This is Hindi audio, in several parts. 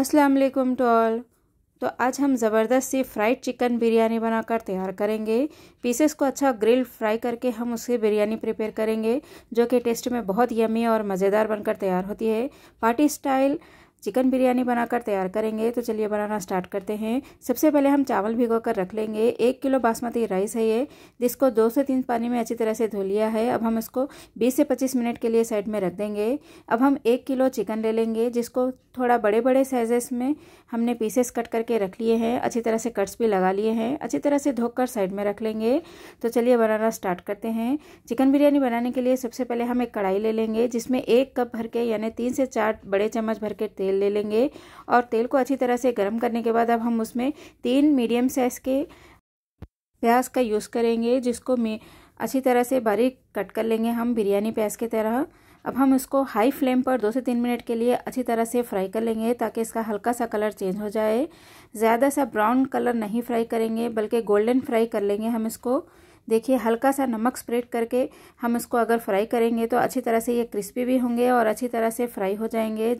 अस्सलाम वालेकुम टू ऑल तो आज हम ज़बरदस्त सी फ्राइड चिकन बिरयानी बनाकर तैयार करेंगे पीसेस को अच्छा ग्रिल फ्राई करके हम उसकी बिरयानी प्रिपेयर करेंगे जो कि टेस्ट में बहुत यमी और मज़ेदार बनकर तैयार होती है पार्टी स्टाइल चिकन बिरयानी बनाकर तैयार करेंगे तो चलिए बनाना स्टार्ट करते हैं सबसे पहले हम चावल भिगो कर रख लेंगे एक किलो बासमती राइस है ये जिसको दो से तीन पानी में अच्छी तरह से धो लिया है अब हम इसको बीस से पच्चीस मिनट के लिए साइड में रख देंगे अब हम एक किलो चिकन ले लेंगे जिसको थोड़ा बड़े बड़े साइजेस में हमने पीसेस कट करके रख लिए हैं अच्छी तरह से कट्स भी लगा लिए हैं अच्छी तरह से धोकर साइड में रख लेंगे तो चलिए बनाना स्टार्ट करते हैं चिकन बिरयानी बनाने के लिए सबसे पहले हम एक कढ़ाई ले लेंगे जिसमें एक कप भर के यानी तीन से चार बड़े चम्मच भर के तेल तेल ले लेंगे और तेल को अच्छी तरह से गर्म करने के बाद अब हम उसमें तीन मीडियम साइज के प्याज का यूज़ करेंगे जिसको अच्छी तरह से बारीक कट कर लेंगे हम बिरयानी प्याज की तरह अब हम इसको हाई फ्लेम पर दो से तीन मिनट के लिए अच्छी तरह से फ्राई कर लेंगे ताकि इसका हल्का सा कलर चेंज हो जाए ज़्यादा सा ब्राउन कलर नहीं फ्राई करेंगे बल्कि गोल्डन फ्राई कर लेंगे हम इसको देखिए हल्का सा नमक स्प्रेड करके हम इसको अगर फ्राई करेंगे तो अच्छी तरह से ये क्रिस्पी भी होंगे और अच्छी तरह से फ्राई हो जाएंगे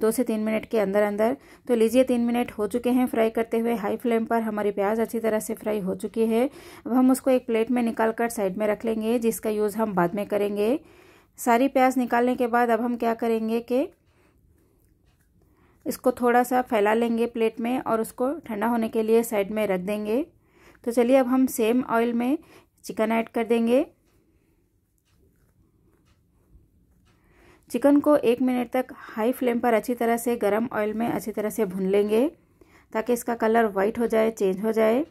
दो से तीन मिनट के अंदर अंदर तो लीजिए तीन मिनट हो चुके हैं फ्राई करते हुए हाई फ्लेम पर हमारी प्याज अच्छी तरह से फ्राई हो चुकी है अब हम उसको एक प्लेट में निकाल कर साइड में रख लेंगे जिसका यूज़ हम बाद में करेंगे सारी प्याज निकालने के बाद अब हम क्या करेंगे कि इसको थोड़ा सा फैला लेंगे प्लेट में और उसको ठंडा होने के लिए साइड में रख देंगे तो चलिए अब हम सेम ऑयल में चिकन ऐड कर देंगे चिकन को एक मिनट तक हाई फ्लेम पर अच्छी तरह से गरम ऑयल में अच्छी तरह से भून लेंगे ताकि इसका कलर वाइट हो जाए चेंज हो जाए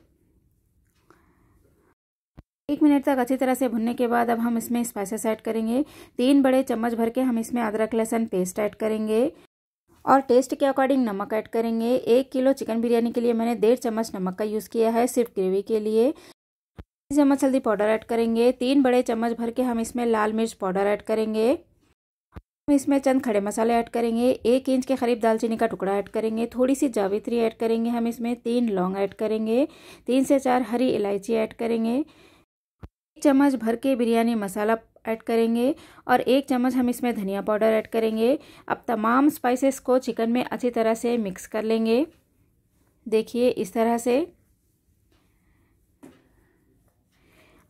एक मिनट तक अच्छी तरह से भुनने के बाद अब हम इसमें स्पाइसेस ऐड करेंगे तीन बड़े चम्मच भर के हम इसमें अदरक लहसुन पेस्ट ऐड करेंगे और टेस्ट के अकॉर्डिंग नमक ऐड करेंगे एक किलो चिकन बिरयानी के लिए मैंने डेढ़ चम्मच नमक का यूज़ किया है सिर्फ ग्रेवी के लिए चम्मच हल्दी पाउडर ऐड करेंगे तीन बड़े चम्मच भर के हम इसमें लाल मिर्च पाउडर ऐड करेंगे हम इसमें चंद खड़े मसाले ऐड करेंगे एक इंच के करीब दालचीनी का टुकड़ा ऐड करेंगे थोड़ी सी जावित्री ऐड करेंगे हम इसमें तीन लौंग ऐड करेंगे तीन से चार हरी इलायची ऐड करेंगे एक चम्मच भर के बिरयानी मसाला ऐड करेंगे और एक चम्मच हम इसमें धनिया पाउडर ऐड करेंगे अब तमाम स्पाइसेस को चिकन में अच्छी तरह से मिक्स कर लेंगे देखिए इस तरह से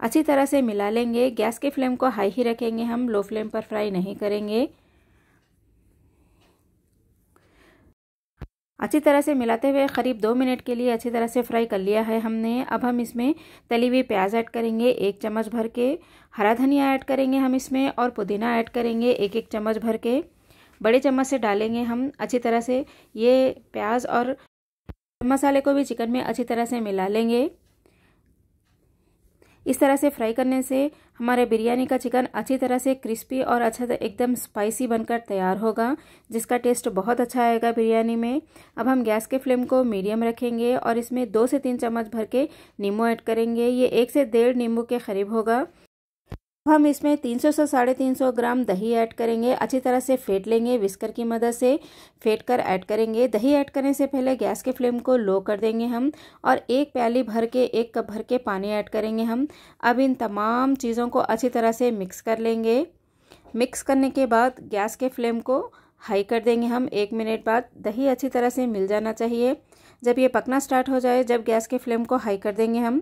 अच्छी तरह से मिला लेंगे गैस के फ्लेम को हाई ही रखेंगे हम लो फ्लेम पर फ्राई नहीं करेंगे अच्छी तरह से मिलाते हुए करीब दो मिनट के लिए अच्छी तरह से फ्राई कर लिया है हमने अब हम इसमें तली हुई प्याज ऐड करेंगे एक चम्मच भर के हरा धनिया ऐड करेंगे हम इसमें और पुदीना ऐड करेंगे एक एक चम्मच भर के बड़े चम्मच से डालेंगे हम अच्छी तरह से ये प्याज और मसाले को भी चिकन में अच्छी तरह से मिला लेंगे इस तरह से फ्राई करने से हमारे बिरयानी का चिकन अच्छी तरह से क्रिस्पी और अच्छा एकदम स्पाइसी बनकर तैयार होगा जिसका टेस्ट बहुत अच्छा आएगा बिरयानी में अब हम गैस के फ्लेम को मीडियम रखेंगे और इसमें दो से तीन चम्मच भर के नींबू ऐड करेंगे ये एक से डेढ़ नींबू के करीब होगा हम इसमें 300 से साढ़े तीन ग्राम दही ऐड करेंगे अच्छी तरह से फेंट लेंगे विस्कर की मदद से फेंट कर ऐड करेंगे दही ऐड करने से पहले गैस के फ्लेम को लो कर देंगे हम और एक प्याली भर के एक कप भर के पानी ऐड करेंगे हम अब इन तमाम चीज़ों को अच्छी तरह से मिक्स कर लेंगे मिक्स करने के बाद गैस के फ्लेम को हाई कर देंगे हम एक मिनट बाद दही अच्छी तरह से मिल जाना चाहिए जब ये पकना स्टार्ट हो जाए जब गैस के फ्लेम को हाई कर देंगे हम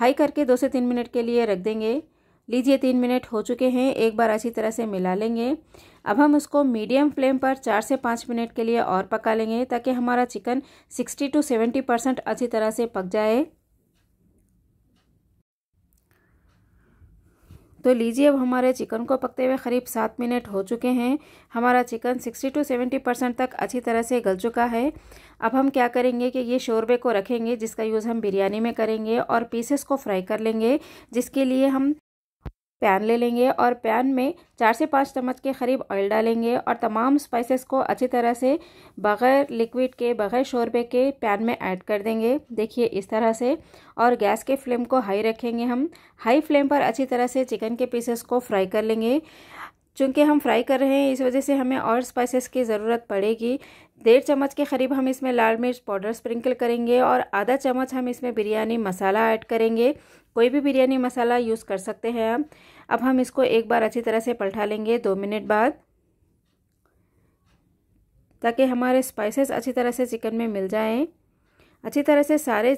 हाई करके दो से तीन मिनट के लिए रख देंगे लीजिए तीन मिनट हो चुके हैं एक बार अच्छी तरह से मिला लेंगे अब हम उसको मीडियम फ्लेम पर चार से पाँच मिनट के लिए और पका लेंगे ताकि हमारा chicken sixty to seventy percent अच्छी तरह से पक जाए तो लीजिए अब हमारे चिकन को पकते हुए करीब सात मिनट हो चुके हैं हमारा chicken sixty to seventy percent तक अच्छी तरह से गल चुका है अब हम क्या करेंगे कि ये शोरबे को रखेंगे जिसका यूज़ हम बिरयानी में करेंगे और पीसेस को फ्राई कर लेंगे जिसके लिए हम पैन ले लेंगे और पैन में चार से पाँच चम्मच के करीब ऑयल डालेंगे और तमाम स्पाइसेस को अच्छी तरह से बग़ैर लिक्विड के बग़ैर शोरबे के पैन में ऐड कर देंगे देखिए इस तरह से और गैस के फ्लेम को हाई रखेंगे हम हाई फ्लेम पर अच्छी तरह से चिकन के पीसेस को फ्राई कर लेंगे चूँकि हम फ्राई कर रहे हैं इस वजह से हमें और स्पाइसेस की ज़रूरत पड़ेगी डेढ़ चम्मच के करीब हम इसमें लाल मिर्च पाउडर स्प्रिंकल करेंगे और आधा चम्मच हम इसमें बिरयानी मसाला ऐड करेंगे कोई भी बिरयानी मसाला यूज़ कर सकते हैं हम अब हम इसको एक बार अच्छी तरह से पलटा लेंगे दो मिनट बाद ताकि हमारे स्पाइसेस अच्छी तरह से चिकन में मिल जाएं अच्छी तरह से सारे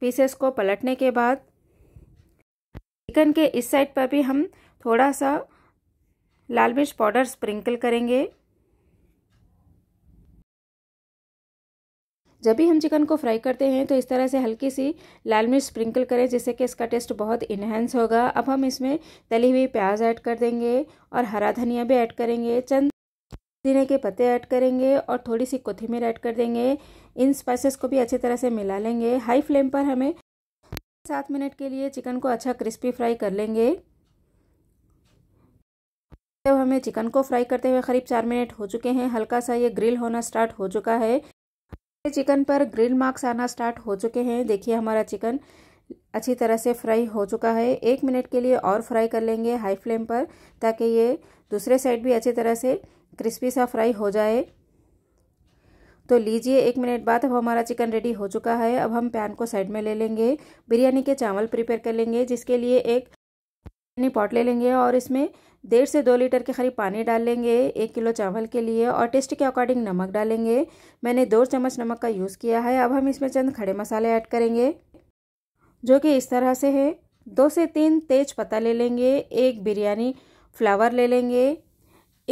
पीसेस को पलटने के बाद चिकन के इस साइड पर भी हम थोड़ा सा लाल मिर्च पाउडर स्प्रिंकल करेंगे जब भी हम चिकन को फ्राई करते हैं तो इस तरह से हल्की सी लाल मिर्च स्प्रिंकल करें जिससे कि इसका टेस्ट बहुत इन्हेंस होगा अब हम इसमें तली हुई प्याज ऐड कर देंगे और हरा धनिया भी ऐड करेंगे चंद पुदीने के पत्ते ऐड करेंगे और थोड़ी सी कोथिमीर ऐड कर देंगे इन स्पाइसेस को भी अच्छी तरह से मिला लेंगे हाई फ्लेम पर हमें सात मिनट के लिए चिकन को अच्छा क्रिस्पी फ्राई कर लेंगे जब हमें चिकन को फ्राई करते हुए करीब चार मिनट हो चुके हैं हल्का सा ये ग्रिल होना स्टार्ट हो चुका है चिकन पर ग्रिल मार्क्स आना स्टार्ट हो चुके हैं देखिए हमारा चिकन अच्छी तरह से फ्राई हो चुका है एक मिनट के लिए और फ्राई कर लेंगे हाई फ्लेम पर ताकि ये दूसरे साइड भी अच्छी तरह से क्रिस्पी सा फ्राई हो जाए तो लीजिए एक मिनट बाद अब हमारा चिकन रेडी हो चुका है अब हम पैन को साइड में ले लेंगे बिरयानी के चावल प्रिपेयर कर लेंगे जिसके लिए एक पॉट ले लेंगे और इसमें डेढ़ से दो लीटर के करीब पानी डाल लेंगे एक किलो चावल के लिए और टेस्ट के अकॉर्डिंग नमक डालेंगे मैंने दो चम्मच नमक का यूज़ किया है अब हम इसमें चंद खड़े मसाले ऐड करेंगे जो कि इस तरह से है दो से तीन तेज पत्ता ले लेंगे एक बिरयानी फ्लावर ले लेंगे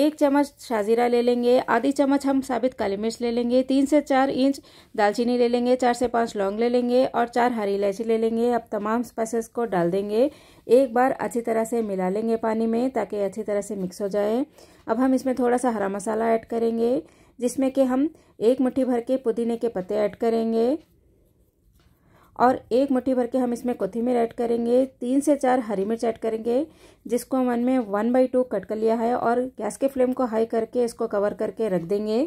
एक चम्मच शाजीरा ले लेंगे आधी चम्मच हम साबित काली मिर्च ले लेंगे तीन से चार इंच दालचीनी ले लेंगे चार से पाँच लौंग ले लेंगे और चार हरी इलायची ले लेंगे अब तमाम स्पाइसेस को डाल देंगे एक बार अच्छी तरह से मिला लेंगे पानी में ताकि अच्छी तरह से मिक्स हो जाए अब हम इसमें थोड़ा सा हरा मसाला ऐड करेंगे जिसमें कि हम एक मुट्ठी भर के पुदीने के पत्ते ऐड करेंगे और एक मुट्ठी भर के हम इसमें कोथिमीर ऐड करेंगे तीन से चार हरी मिर्च ऐड करेंगे जिसको हम में वन बाई टू कट कर लिया है और गैस के फ्लेम को हाई करके इसको कवर करके रख देंगे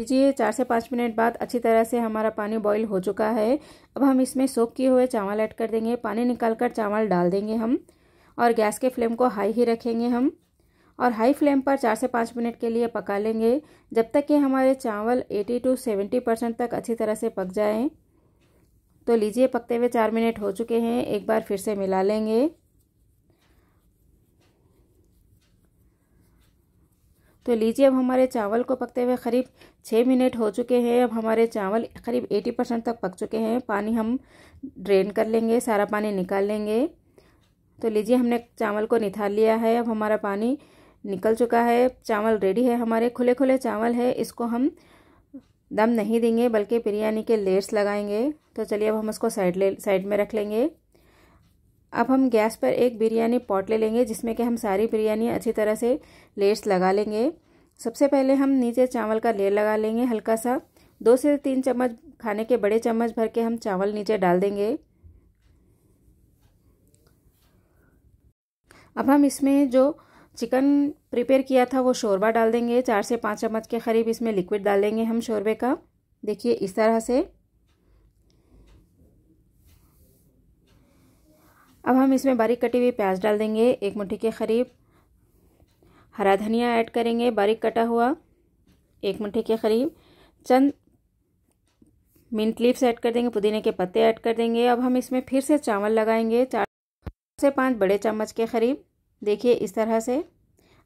लीजिए चार से पाँच मिनट बाद अच्छी तरह से हमारा पानी बॉईल हो चुका है अब हम इसमें सोख किए हुए चावल ऐड कर देंगे पानी निकाल कर चावल डाल देंगे हम और गैस के फ्लेम को हाई ही रखेंगे हम और हाई फ्लेम पर चार से पाँच मिनट के लिए पका लेंगे जब तक कि हमारे चावल एटी टू सेवेंटी परसेंट तक अच्छी तरह से पक जाएँ तो लीजिए पकते हुए चार मिनट हो चुके हैं एक बार फिर से मिला लेंगे तो लीजिए अब हमारे चावल को पकते हुए करीब छः मिनट हो चुके हैं अब हमारे चावल करीब एटी परसेंट तक पक चुके हैं पानी हम ड्रेन कर लेंगे सारा पानी निकाल लेंगे तो लीजिए हमने चावल को निथार लिया है अब हमारा पानी निकल चुका है चावल रेडी है हमारे खुले खुले चावल है इसको हम दम नहीं देंगे बल्कि बिरयानी के लेयर्स लगाएंगे तो चलिए अब हम उसको साइड ले साइड में रख लेंगे अब हम गैस पर एक बिरयानी पॉट ले लेंगे जिसमें कि हम सारी बिरयानी अच्छी तरह से लेयर्स लगा लेंगे सबसे पहले हम नीचे चावल का लेयर लगा लेंगे हल्का सा दो से तीन चम्मच खाने के बड़े चम्मच भर के हम चावल नीचे डाल देंगे अब हम इसमें जो चिकन प्रिपेयर किया था वो शोरबा डाल देंगे चार से पाँच चम्मच के करीब इसमें लिक्विड डाल देंगे हम शोरबे का देखिए इस तरह से अब हम इसमें बारीक कटी हुई प्याज डाल देंगे एक मुट्ठी के करीब हरा धनिया ऐड करेंगे बारीक कटा हुआ एक मुट्ठी के करीब चंद मिंट लीव्स ऐड कर देंगे पुदीने के पत्ते ऐड कर देंगे अब हम इसमें फिर से चावल लगाएंगे चार से पाँच बड़े चम्मच के करीब देखिए इस तरह से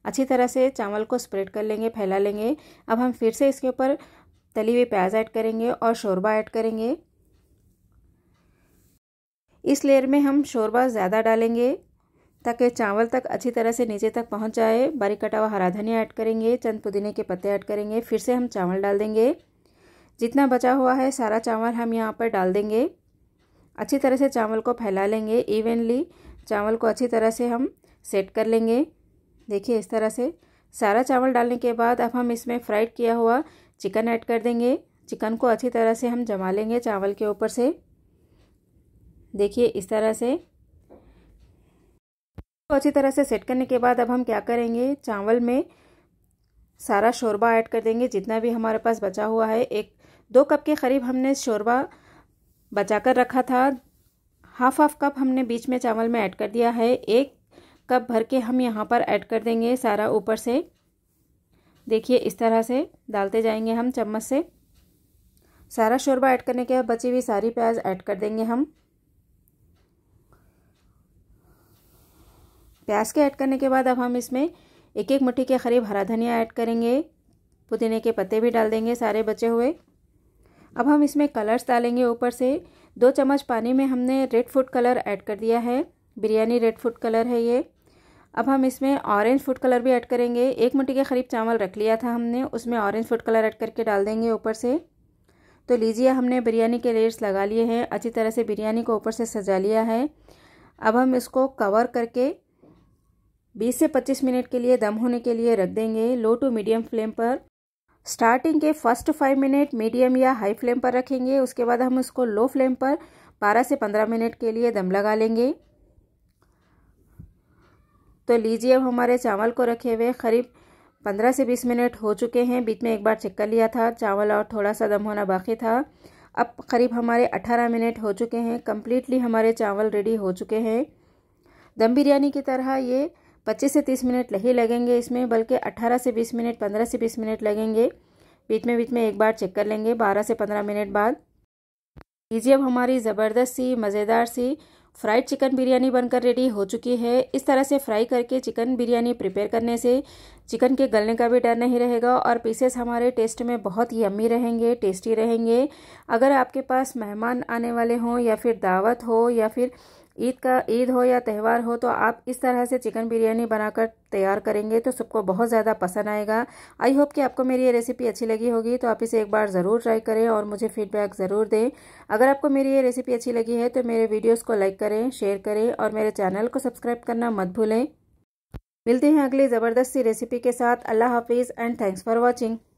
अच्छी तरह से चावल को स्प्रेड कर लेंगे फैला लेंगे अब हम फिर से इसके ऊपर तली हुई प्याज ऐड करेंगे और शोरबा ऐड करेंगे इस लेयर में हम शोरबा ज़्यादा डालेंगे ताकि चावल तक अच्छी तरह से नीचे तक पहुंच जाए बारीक कटा हुआ हरा धनिया ऐड करेंगे चंद पुदीने के पत्ते ऐड करेंगे फिर से हम चावल डाल देंगे जितना बचा हुआ है सारा चावल हम यहाँ पर डाल देंगे अच्छी तरह से चावल को फैला लेंगे इवेनली चावल को अच्छी तरह से हम सेट कर लेंगे देखिए इस तरह से सारा चावल डालने के बाद अब हम इसमें फ्राइड किया हुआ चिकन ऐड कर देंगे चिकन को अच्छी तरह से हम जमा लेंगे चावल के ऊपर से देखिए इस तरह से तो अच्छी तरह से सेट करने के बाद अब हम क्या करेंगे चावल में सारा शोरबा ऐड कर देंगे जितना भी हमारे पास बचा हुआ है एक दो कप के करीब हमने शोरबा बचा कर रखा था हाफ हाफ कप हमने बीच में चावल में ऐड कर दिया है एक कप भर के हम यहाँ पर ऐड कर देंगे सारा ऊपर से देखिए इस तरह से डालते जाएंगे हम चम्मच से सारा शोरबा ऐड करने के बाद बची हुई सारी प्याज ऐड कर देंगे हम प्याज के ऐड करने के बाद अब हम इसमें एक एक मुट्ठी के करीब हरा धनिया ऐड करेंगे पुदीने के पत्ते भी डाल देंगे सारे बचे हुए अब हम इसमें कलर्स डालेंगे ऊपर से दो चम्मच पानी में हमने रेड फूड कलर ऐड कर दिया है बिरयानी रेड फूड कलर है ये अब हम इसमें ऑरेंज फूड कलर भी ऐड करेंगे एक मुट्ठी के करीब चावल रख लिया था हमने उसमें ऑरेंज फूड कलर ऐड करके डाल देंगे ऊपर से तो लीजिए हमने बिरयानी के लेयर्स लगा लिए हैं अच्छी तरह से बिरयानी को ऊपर से सजा लिया है अब हम इसको कवर करके 20 से 25 मिनट के लिए दम होने के लिए रख देंगे लो टू मीडियम फ्लेम पर स्टार्टिंग के फर्स्ट फाइव मिनट मीडियम या हाई फ्लेम पर रखेंगे उसके बाद हम उसको लो फ्लेम पर 12 से 15 मिनट के लिए दम लगा लेंगे तो लीजिए अब हमारे चावल को रखे हुए करीब पंद्रह से बीस मिनट हो चुके हैं बीच में एक बार चेक कर लिया था चावल और थोड़ा सा दम होना बाकी था अब करीब हमारे अठारह मिनट हो चुके हैं कम्प्लीटली हमारे चावल रेडी हो चुके हैं दम बिरयानी की तरह ये पच्चीस से तीस मिनट नहीं लगेंगे इसमें बल्कि अट्ठारह से बीस मिनट पंद्रह से बीस मिनट लगेंगे बीच में बीच में एक बार चेक कर लेंगे बारह से पंद्रह मिनट बाद लीजिए अब हमारी ज़बरदस्त सी मज़ेदार सी फ्राइड चिकन बिरयानी बनकर रेडी हो चुकी है इस तरह से फ्राई करके चिकन बिरयानी प्रिपेयर करने से चिकन के गलने का भी डर नहीं रहेगा और पीसेस हमारे टेस्ट में बहुत ही यम्मी रहेंगे टेस्टी रहेंगे अगर आपके पास मेहमान आने वाले हों या फिर दावत हो या फिर ईद का ईद हो या त्यौहार हो तो आप इस तरह से चिकन बिरयानी बनाकर तैयार करेंगे तो सबको बहुत ज़्यादा पसंद आएगा आई होप कि आपको मेरी ये रेसिपी अच्छी लगी होगी तो आप इसे एक बार ज़रूर ट्राई करें और मुझे फीडबैक ज़रूर दें अगर आपको मेरी ये रेसिपी अच्छी लगी है तो मेरे वीडियोज़ को लाइक करें शेयर करें और मेरे चैनल को सब्सक्राइब करना मत भूलें मिलते हैं अगली ज़बरदस्ती रेसिपी के साथ अल्लाह हाफिज़ एंड थैंक्स फॉर वॉचिंग